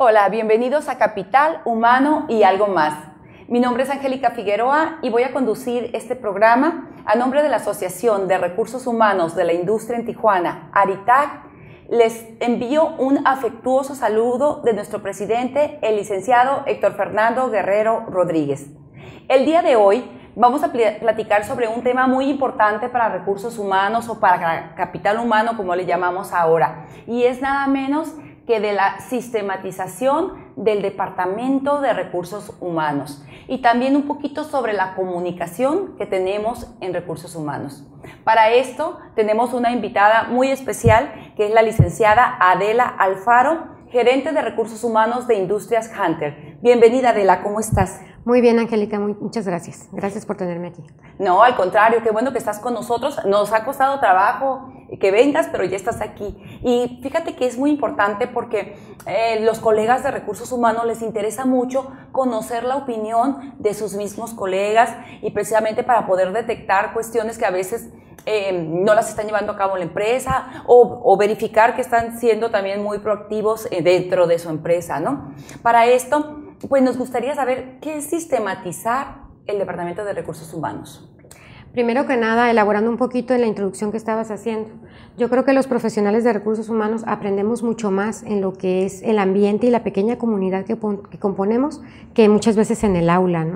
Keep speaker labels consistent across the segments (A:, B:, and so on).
A: Hola, bienvenidos a Capital Humano y algo más. Mi nombre es Angélica Figueroa y voy a conducir este programa a nombre de la Asociación de Recursos Humanos de la Industria en Tijuana, ARITAC, les envío un afectuoso saludo de nuestro presidente, el licenciado Héctor Fernando Guerrero Rodríguez. El día de hoy vamos a platicar sobre un tema muy importante para recursos humanos o para capital humano, como le llamamos ahora, y es nada menos que de la sistematización del Departamento de Recursos Humanos y también un poquito sobre la comunicación que tenemos en recursos humanos. Para esto tenemos una invitada muy especial que es la licenciada Adela Alfaro, gerente de recursos humanos de Industrias Hunter. Bienvenida, Adela,
B: ¿cómo estás? Muy bien, Angélica, muchas gracias. Gracias por tenerme aquí.
A: No, al contrario, qué bueno que estás con nosotros. Nos ha costado trabajo que vengas, pero ya estás aquí. Y fíjate que es muy importante porque eh, los colegas de recursos humanos les interesa mucho conocer la opinión de sus mismos colegas y precisamente para poder detectar cuestiones que a veces eh, no las están llevando a cabo la empresa o, verificar que están siendo también muy proactivos eh, dentro de su empresa, ¿no? Para esto pues nos gustaría saber qué es sistematizar el Departamento de Recursos Humanos.
B: Primero que nada, elaborando un poquito en la introducción que estabas haciendo, yo creo que los profesionales de recursos humanos aprendemos mucho más en lo que es el ambiente y la pequeña comunidad que, componemos que muchas veces en el aula.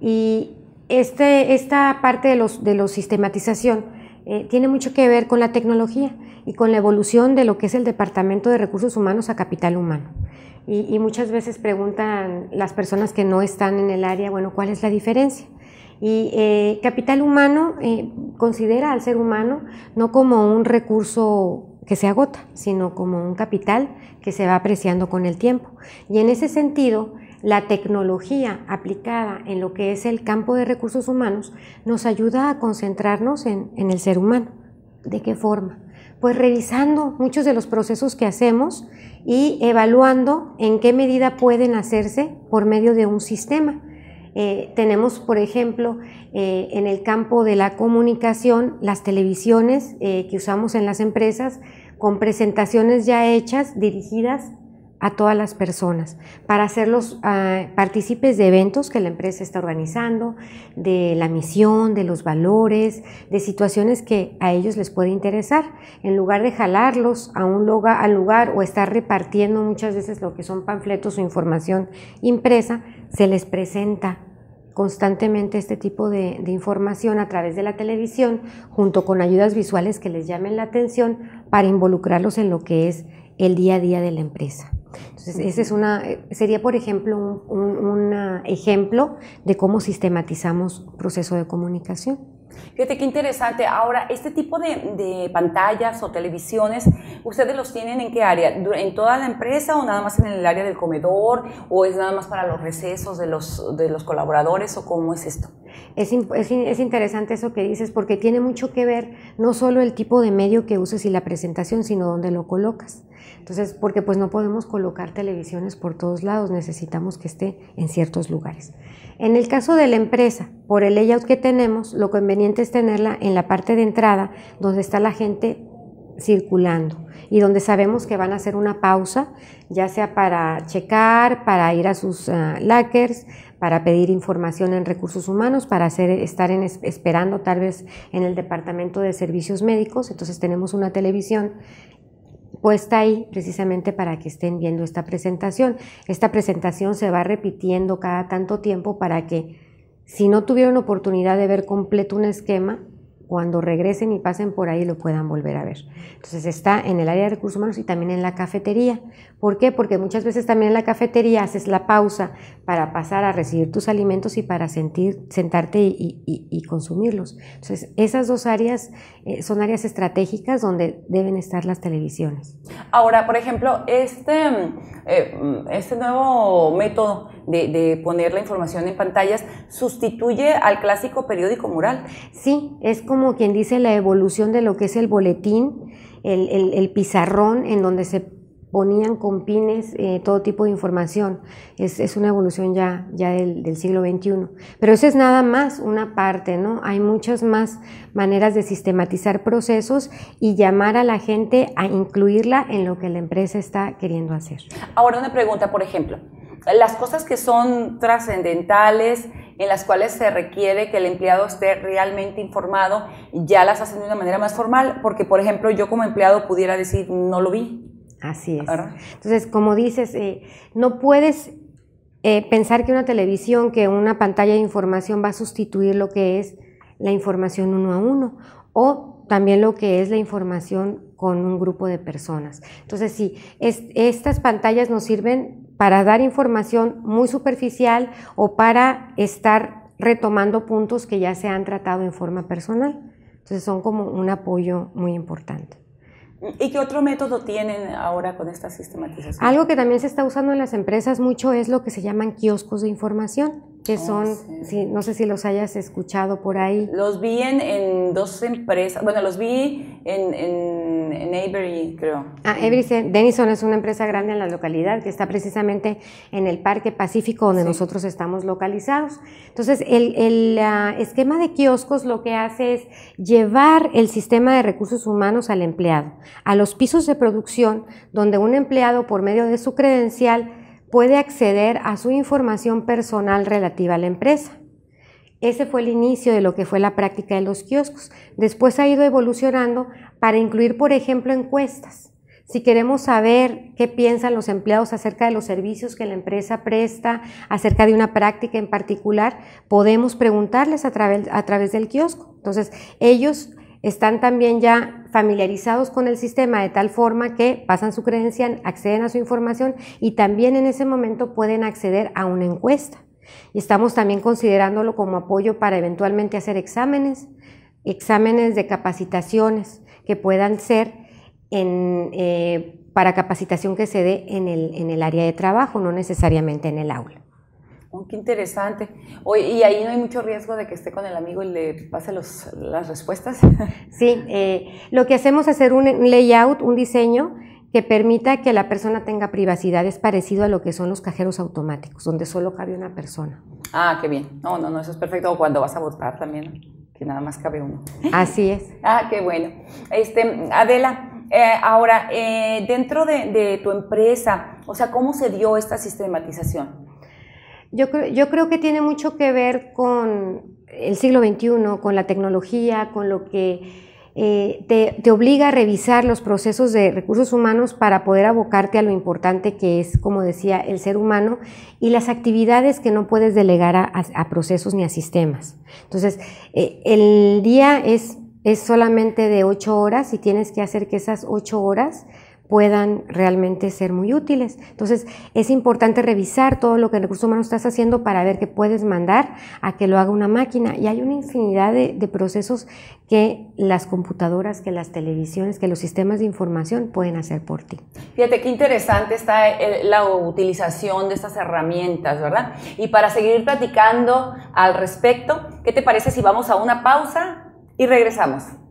B: Y este, esta parte de los, de los sistematización eh, tiene mucho que ver con la tecnología y con la evolución de lo que es el Departamento de Recursos Humanos a Capital Humano. Y, muchas veces preguntan las personas que no están en el área, bueno, ¿cuál es la diferencia? Y eh, capital humano eh, considera al ser humano no como un recurso que se agota, sino como un capital que se va apreciando con el tiempo. Y en ese sentido, la tecnología aplicada en lo que es el campo de recursos humanos nos ayuda a concentrarnos en el ser humano. ¿De qué forma? Pues revisando muchos de los procesos que hacemos y evaluando en qué medida pueden hacerse por medio de un sistema. Eh, tenemos, por ejemplo, eh, en el campo de la comunicación, las televisiones eh, que usamos en las empresas con presentaciones ya hechas, dirigidas a todas las personas para hacerlos ah, partícipes de eventos que la empresa está organizando, de la misión, de los valores, de situaciones que a ellos les puede interesar. En lugar de jalarlos a un lugar, lugar o estar repartiendo muchas veces lo que son panfletos o información impresa, se les presenta constantemente este tipo de, información a través de la televisión, junto con ayudas visuales que les llamen la atención para involucrarlos en lo que es el día a día de la empresa. Entonces, ese es eh, sería, por ejemplo, un, ah, ejemplo de cómo sistematizamos proceso de comunicación. Fíjate qué
A: interesante. Ahora, este tipo de, pantallas o televisiones, ¿ustedes los tienen en qué área? ¿En toda la empresa o nada más en el área del comedor? ¿O es nada más para los recesos de los, colaboradores? ¿O cómo es esto?
B: Es, es, interesante eso que dices porque tiene mucho que ver no solo el tipo de medio que uses y la presentación, sino dónde lo colocas. Entonces, porque pues no podemos colocar televisiones por todos lados, necesitamos que esté en ciertos lugares. En el caso de la empresa, por el layout que tenemos, lo conveniente es tenerla en la parte de entrada donde está la gente circulando y donde sabemos que van a hacer una pausa, ya sea para checar, para ir a sus uh, para pedir información en recursos humanos, para estar esperando tal vez en el departamento de servicios médicos. Entonces tenemos una televisión puesta ahí precisamente para que estén viendo esta presentación. Esta presentación se va repitiendo cada tanto tiempo para que si no tuvieron oportunidad de ver completo un esquema, cuando regresen y pasen por ahí lo puedan volver a ver. Entonces está en el área de recursos humanos y también en la cafetería. ¿Por qué? Porque muchas veces también en la cafetería haces la pausa para pasar a recibir tus alimentos y para sentir, sentarte y, consumirlos. Entonces esas dos áreas eh, son áreas estratégicas donde deben estar las televisiones.
A: Ahora, por ejemplo, este, eh, este nuevo método de, poner la información en pantallas, sustituye al clásico periódico mural.
B: Sí, es como quien dice la evolución de lo que es el boletín, el, pizarrón en donde se ponían con pines eh, todo tipo de información. Es, una evolución ya, del, siglo XXI. Pero eso es nada más una parte, ¿no? Hay muchas más maneras de sistematizar procesos y llamar a la gente a incluirla en lo que la empresa está queriendo hacer.
A: Ahora una pregunta, por ejemplo las cosas que son trascendentales, en las cuales se requiere que el empleado esté realmente informado, ya las hacen de una manera más formal, porque por ejemplo yo como empleado pudiera decir, no lo vi.
B: Así es. Entonces, como dices, eh, no puedes eh, pensar que una televisión, que una pantalla de información va a sustituir lo que es la información uno a uno o también lo que es la información con un grupo de personas. Entonces, sí, estas pantallas nos sirven para dar información muy superficial o para estar retomando puntos que ya se han tratado en forma personal. Entonces son como un apoyo muy importante.
A: ¿Y qué otro método tienen ahora con esta sistematización? Algo
B: que también se está usando en las empresas mucho es lo que se llaman kioscos de información, que oh, son, si, no sé si los hayas escuchado por ahí.
A: Los vi en, dos empresas, bueno, los vi en Ah,
B: Denison es una empresa grande en la localidad que está precisamente en el Parque Pacífico donde nosotros estamos localizados. Entonces, el, ah, esquema de kioscos lo que hace es llevar el sistema de recursos humanos al empleado, a los pisos de producción donde un empleado por medio de su credencial puede acceder a su información personal relativa a la empresa. Ese fue el inicio de lo que fue la práctica de los kioscos. Después ha ido evolucionando para incluir, por ejemplo, encuestas. Si queremos saber qué piensan los empleados acerca de los servicios que la empresa presta, acerca de una práctica en particular, podemos preguntarles a través, del kiosco. Entonces, ellos están también ya familiarizados con el sistema de tal forma que pasan su credencial, acceden a su información y también en ese momento pueden acceder a una encuesta estamos también considerándolo como apoyo para eventualmente hacer exámenes, exámenes de capacitaciones que puedan ser eh, para capacitación que se dé en el, área de trabajo, no necesariamente en el aula. Oh, qué
A: interesante. ¿Y ahí no hay mucho riesgo de que esté con el amigo y le pase las respuestas?
B: Sí, eh, lo que hacemos es hacer un layout, un diseño que permita que la persona tenga privacidad es parecido a lo que son los cajeros automáticos, donde solo cabe una persona.
A: Ah, qué bien. No, no, no, eso es perfecto. O cuando vas a votar también, que nada más cabe uno. Así es. ah, qué bueno. Este, Adela, eh, ahora, eh, dentro de, de, tu empresa, o sea, ¿cómo se dio esta sistematización?
B: Yo, yo creo que tiene mucho que ver con el siglo XXI, con la tecnología, con lo que eh, te, obliga a revisar los procesos de recursos humanos para poder abocarte a lo importante que es, como decía, el ser humano y las actividades que no puedes delegar a, procesos ni a sistemas. Entonces, eh, el día es, es solamente de ocho horas y tienes que hacer que esas ocho horas puedan realmente ser muy útiles. Entonces, es importante revisar todo lo que el recurso humano estás haciendo para ver qué puedes mandar a que lo haga una máquina. Y hay una infinidad de, de procesos que las computadoras, que las televisiones, que los sistemas de información pueden hacer por ti.
A: Fíjate qué interesante está eh, la utilización de estas herramientas, ¿verdad? Y para seguir platicando al respecto, ¿qué te parece si vamos a una pausa y regresamos?